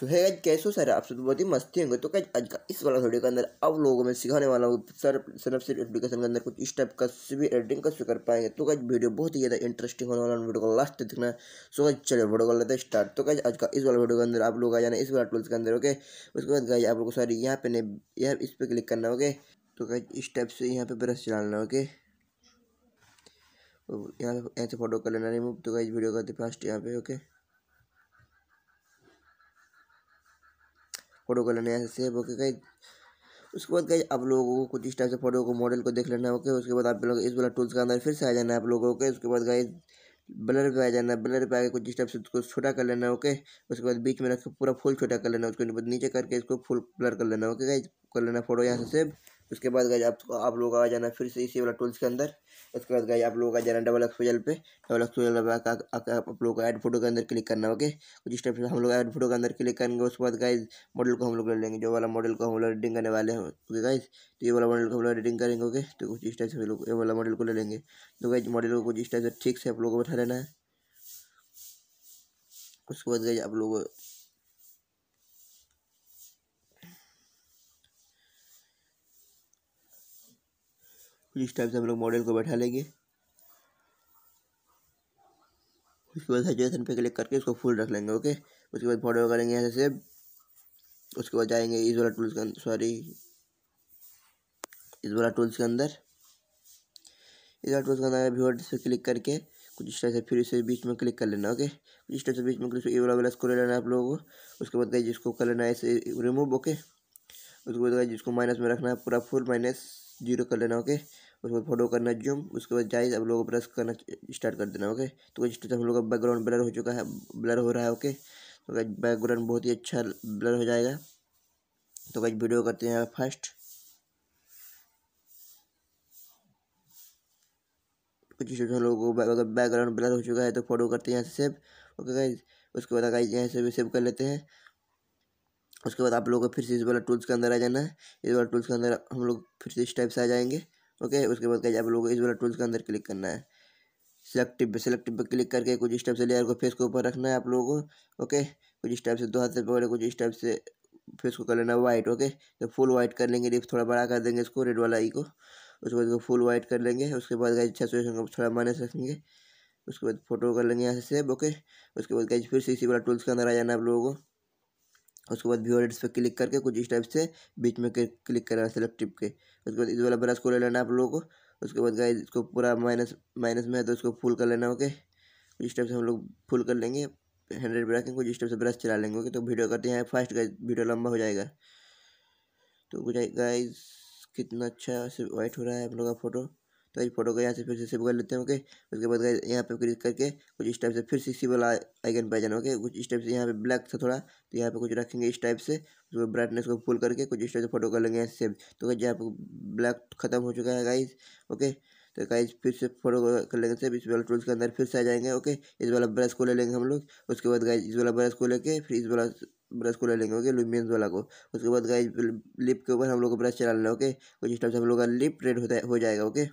सो है आज कैसे हो सर आप सब तो बहुत ही मस्ती होंगे तो क्या आज का इस वाला वीडियो के अंदर आप लोगों में सिखाने वाला हूँ सर सनफ सिर्फ एप्लीकेशन के अंदर कुछ इस टाइप का सभी एडिटिंग कैसे कर पाएंगे तो क्या वीडियो बहुत ही ज़्यादा इंटरेस्टिंग होने वाला वीडियो को लास्ट देखना है सो तो क्या चलो वीडियो कर लेते स्टार्ट तो क्या आज का इस वाला वीडियो के अंदर आप लोग आ जाना इस वाला टूल्स के अंदर ओके उसके बाद आप लोग सारी यहाँ पे यहाँ इस पर क्लिक करना ओके तो क्या इस टाइप से यहाँ पे ब्रश चलाना ओके यहाँ ऐसे फोटो कर लेना रिमूव तो क्या वीडियो करते फास्ट यहाँ पे ओके फोटो कर लेना ऐसे सेव ओके गई उसके बाद कहीं आप लोगों को कुछ इस टाइप से फोटो को मॉडल को देख लेना है ओके उसके बाद आप लोग इस वाला टूल्स के अंदर फिर से आ जाना है आप लोगों को उसके बाद गई ब्लर पे आ जाना ब्लर पे आके कुछ इस टाइप से उसको छोटा कर लेना है ओके उसके बाद बीच में रख के पूरा फुल छोटा कर लेना उसके बाद नीचे करके इसको फुल ब्लर कर लेना है ओके गाइज कर लेना फोटो यहाँ से सेव उसके बाद गाइज आपको तो- आप लोग आ जाना फिर से इसी वाला टूल्स के अंदर उसके बाद गाइज आप लोग आ जाना डबल एक्सपोजल पे डबल एक्सपोजल आप आप लोग ऐड फोटो के अंदर क्लिक करना ओके कुछ स्टेप हम लोग ऐड फोटो के अंदर क्लिक करेंगे उसके बाद गाइज मॉडल को हम लोग ले लेंगे जो वाला मॉडल को हम लोग एडिटिंग करने वाले हैं ओके गाइज तो ये वाला मॉडल को हम लोग एडिटिंग करेंगे ओके तो कुछ इस टाइप से लोग ये वाला मॉडल को ले लेंगे तो गाइज मॉडल को कुछ स्टेप से ठीक से आप लोगों को बैठा लेना है उसके बाद गाइज आप लोग फिर इस टाइप से हम लोग मॉडल को बैठा लेंगे उसके बाद सजेशन पे क्लिक करके उसको फुल रख लेंगे ओके उसके बाद फोटो करेंगे ऐसे से उसके बाद जाएंगे इस वाला टूल्स के अंदर सॉरी इस वाला टूल्स के अंदर इस वाला टूल्स के अंदर व्यूअर से क्लिक करके कुछ इस टाइप से फिर इसे बीच में क्लिक कर लेना ओके कुछ इस टाइप से बीच में क्लिक ये वाला वाला स्क्रोल लेना आप लोगों को उसके बाद गई जिसको कर लेना है इसे रिमूव ओके उसके बाद जिसको माइनस में रखना है पूरा फुल माइनस जीरो कर लेना ओके उसके बाद फोटो करना जूम उसके बाद जाइज आप लोगों को ब्रश करना स्टार्ट कर देना ओके तो हम लोग का बैकग्राउंड ब्लर हो चुका है ब्लर हो रहा है ओके तो क्या बैकग्राउंड बहुत ही अच्छा ब्लर हो जाएगा तो क्या वीडियो करते हैं फर्स्ट कुछ हम लोगों को बैकग्राउंड ब्लर हो चुका है तो फोटो करते हैं यहाँ से सेव ओके गाइज उसके बाद यहाँ से भी सेव कर लेते हैं उसके बाद आप लोगों को फिर से इस वाला टूल्स के अंदर आ जाना है इस वाला टूल्स के अंदर हम लोग फिर से इस टाइप से आ जाएंगे ओके उसके बाद आप लोगों को इस वाला टूल्स के अंदर क्लिक करना है सेलेक्टिव पे सेलेक्टिव पे पर क्लिक करके कुछ इस टाइप से लेयर को फेस के ऊपर रखना है आप लोगों को ओके कुछ इस टाइप से दो हाथ से पकड़े कुछ इस टाइप से फेस को कर लेना वाइट ओके तो फुल वाइट कर लेंगे रिप थोड़ा बड़ा कर देंगे इसको रेड वाला ई को उसके बाद फुल वाइट कर लेंगे उसके बाद गाइज सेचुएशन को थोड़ा माइनस रखेंगे उसके बाद फोटो कर लेंगे यहाँ से सेव ओके उसके बाद गाइज फिर से इसी वाला टूल्स के अंदर आ जाना आप लोगों को उसके बाद व्यू एडिट्स पर क्लिक करके कुछ इस टाइप से बीच में क्लिक करना है सेलेक्ट टिप के उसके बाद इस वाला ब्रश को ले लेना आप लोगों को उसके बाद गाइज इसको पूरा माइनस माइनस में है तो उसको फुल कर लेना ओके कुछ इस टाइप से हम लोग फुल कर लेंगे हंड्रेड ब्रश रखेंगे कुछ इस टाइप से ब्रश चला लेंगे ओके तो वीडियो करते हैं फास्ट गाइज वीडियो लंबा हो जाएगा तो गाइज कितना अच्छा से वाइट हो रहा है आप लोग का फोटो तो इस फोटो को यहाँ से फिर से सेव कर लेते हैं ओके उसके बाद यहाँ पे क्लिक करके कुछ इस टाइप से फिर सिक्सी इसी वाला आइकन पे जाना ओके कुछ इस टाइप से यहाँ पे ब्लैक था थोड़ा तो यहाँ पे कुछ रखेंगे इस टाइप से पर ब्राइटनेस को फुल करके कुछ इस टाइप से फोटो कर लेंगे यहाँ सेव तो यहाँ पे ब्लैक खत्म हो चुका है गाइज ओके तो गाइज फिर से फोटो कर लेंगे सेव इस वाला टूल्स के अंदर फिर से आ जाएंगे ओके इस वाला ब्रश को ले लेंगे हम लोग उसके बाद गाइज इस वाला ब्रश को लेके फिर इस वाला ब्रश को ले लेंगे ओके लुमियंस वाला को उसके बाद गाइज लिप के ऊपर हम लोग को ब्रश चला लेना ओके कुछ इस टाइप से हम लोग का लिप रेड होता है हो जाएगा ओके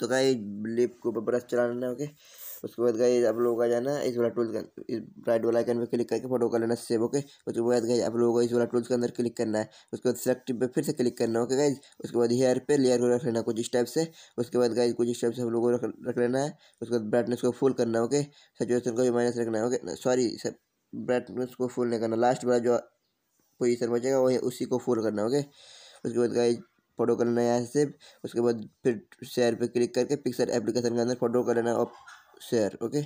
तो गाय लिप के ऊपर ब्रश चला है ओके उसके बाद गई आप लोगों का जाना इस वाला टूल इस राइट वाला आइकन में क्लिक करके फोटो कर लेना सेव ओके उसके बाद गई आप लोगों को इस वाला टूल्स के अंदर क्लिक करना है उसके बाद सिलेक्ट पे फिर से क्लिक करना है ओके गाइज उसके बाद हेयर पे लेयर को रख लेना कुछ इस टाइप से उसके बाद गाइज कुछ इस टाइप से आप लोगों को रख, रख लेना है उसके बाद ब्राइटनेस को फुल करना है ओके सचुएसन को भी माइनस रखना है ओके सॉरी ब्राइटनेस को फुल नहीं करना लास्ट वाला जो पोजिशन बचेगा वही उसी को फुल करना ओके उसके बाद गाइज फ़ोटो कर लेना यहाँ से उसके बाद फिर शेयर पे क्लिक करके पिक्सर एप्लीकेशन के अंदर फ़ोटो कर लेना और शेयर ओके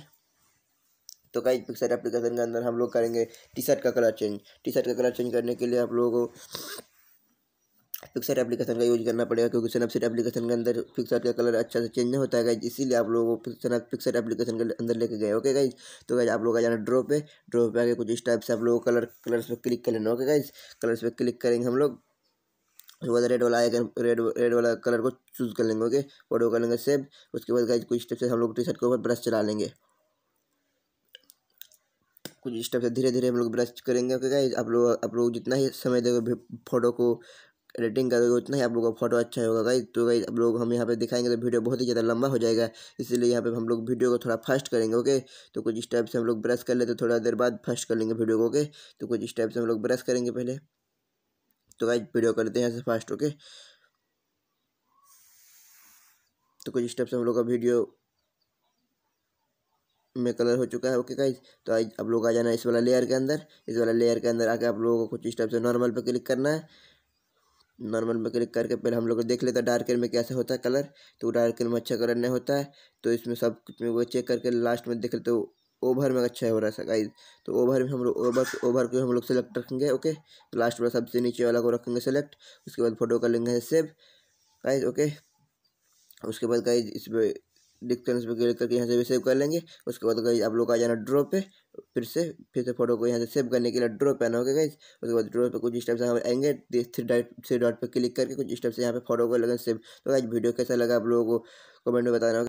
तो कई पिक्सर एप्लीकेशन के अंदर हम लोग करेंगे टी शर्ट का कलर चेंज टी शर्ट का कलर चेंज करने के लिए आप लोगों को पिक्सर एप्लीकेशन का यूज करना पड़ेगा क्योंकि स्नैपसीट एप्लीकेशन के अंदर पिक्सर का कलर अच्छा से चेंज नहीं होता है गाइज इसीलिए आप लोगों को पिक्सर एप्लीकेशन के अंदर लेके गए ओके गाइज तो गाइज आप लोग आ जाना ड्रो पे ड्रो पे आके कुछ इस टाइप से आप लोगों कलर कलर्स पे क्लिक कर लेना ओके गाइज कलर्स पे क्लिक करेंगे हम लोग उसके बाद रेड वाला आएगा रेड रेड वाला कलर को चूज़ कर लेंगे ओके फोटो कर लेंगे सेव उसके बाद गाइज कुछ स्टेप से हम लोग टी शर्ट के ऊपर ब्रश चला लेंगे कुछ स्टेप से धीरे धीरे हम लोग ब्रश करेंगे ओके गाइज आप लोग आप लोग जितना ही समय देंगे फोटो को एडिटिंग करोगे उतना ही आप लोगों का फोटो अच्छा होगा गाइज तो गाइज आप लोग हम यहाँ पे दिखाएंगे तो वीडियो बहुत ही ज़्यादा लंबा हो जाएगा इसलिए यहाँ पे हम लोग वीडियो को थोड़ा फास्ट करेंगे ओके तो कुछ स्टेप से हम लोग ब्रश कर लेते थोड़ा देर बाद फास्ट कर लेंगे वीडियो को ओके तो कुछ स्टेप से हम लोग ब्रश करेंगे पहले तो गाइज वीडियो करते हैं ऐसे फास्ट ओके तो कुछ स्टेप से हम लोग का वीडियो में कलर हो चुका है ओके गाइज तो आज आप लोग आ जाना इस वाला लेयर के अंदर इस वाला लेयर के अंदर आके आप लोगों को कुछ स्टेप से नॉर्मल पे क्लिक करना है नॉर्मल में क्लिक करके पहले हम लोग देख लेते हैं डार्क में कैसे होता है कलर तो डार्क में अच्छा कलर नहीं होता है तो इसमें सब कुछ में वो चेक करके लास्ट में देख लेते हो ओवर में अच्छा हो रहा है गाइज तो ओवर में हम लोग ओवर ओवर को हम लोग सेलेक्ट रखेंगे ओके तो लास्ट वाला सबसे नीचे वाला को रखेंगे सेलेक्ट उसके बाद फोटो कर लेंगे सेव गाइज ओके उसके बाद गाइज इस पर डिस्टेंस पर क्लिक करके यहाँ से भी सेव कर लेंगे उसके बाद गाइज आप लोग आ जाना ड्रॉ पे फिर से फिर से फोटो को यहाँ से सेव करने के लिए ड्रॉ पे आना होगा गाइज उसके बाद ड्रॉ पे कुछ स्टेप से हम आएंगे थ्री डॉट थ्री डॉट पर क्लिक करके कुछ स्टेप से यहाँ पे फोटो को लगा सेव तो गाइज वीडियो कैसा लगा आप लोगों को कमेंट में बताना होगा